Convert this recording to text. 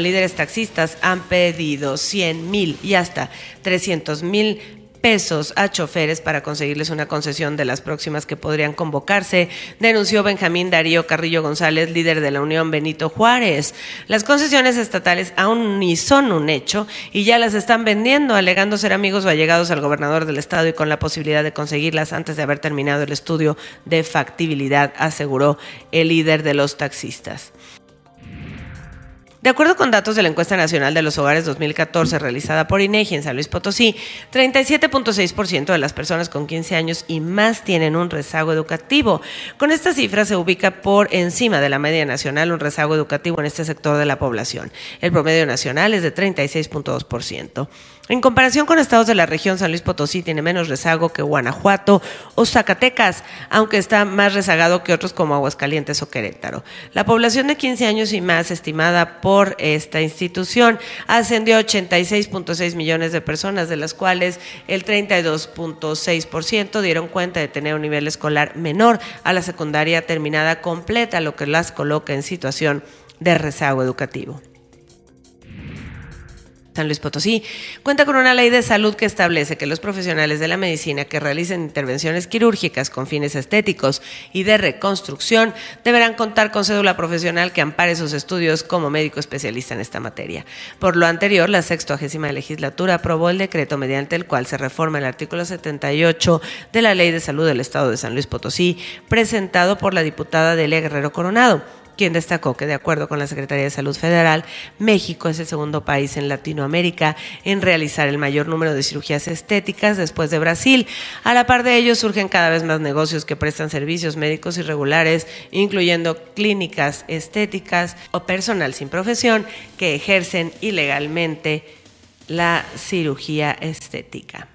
líderes taxistas han pedido 100 mil y hasta 300 mil pesos a choferes para conseguirles una concesión de las próximas que podrían convocarse, denunció Benjamín Darío Carrillo González, líder de la Unión Benito Juárez. Las concesiones estatales aún ni son un hecho y ya las están vendiendo, alegando ser amigos o allegados al gobernador del estado y con la posibilidad de conseguirlas antes de haber terminado el estudio de factibilidad, aseguró el líder de los taxistas. De acuerdo con datos de la encuesta nacional de los hogares 2014 realizada por INEGI en San Luis Potosí, 37.6% de las personas con 15 años y más tienen un rezago educativo. Con esta cifra se ubica por encima de la media nacional un rezago educativo en este sector de la población. El promedio nacional es de 36.2%. En comparación con estados de la región, San Luis Potosí tiene menos rezago que Guanajuato o Zacatecas, aunque está más rezagado que otros como Aguascalientes o Querétaro. La población de 15 años y más estimada por por esta institución. Ascendió 86.6 millones de personas, de las cuales el 32.6% dieron cuenta de tener un nivel escolar menor a la secundaria terminada completa, lo que las coloca en situación de rezago educativo. San Luis Potosí cuenta con una ley de salud que establece que los profesionales de la medicina que realicen intervenciones quirúrgicas con fines estéticos y de reconstrucción deberán contar con cédula profesional que ampare sus estudios como médico especialista en esta materia. Por lo anterior, la sextoagésima legislatura aprobó el decreto mediante el cual se reforma el artículo 78 de la Ley de Salud del Estado de San Luis Potosí, presentado por la diputada Delia Guerrero Coronado quien destacó que de acuerdo con la Secretaría de Salud Federal, México es el segundo país en Latinoamérica en realizar el mayor número de cirugías estéticas después de Brasil. A la par de ello surgen cada vez más negocios que prestan servicios médicos irregulares, incluyendo clínicas estéticas o personal sin profesión que ejercen ilegalmente la cirugía estética.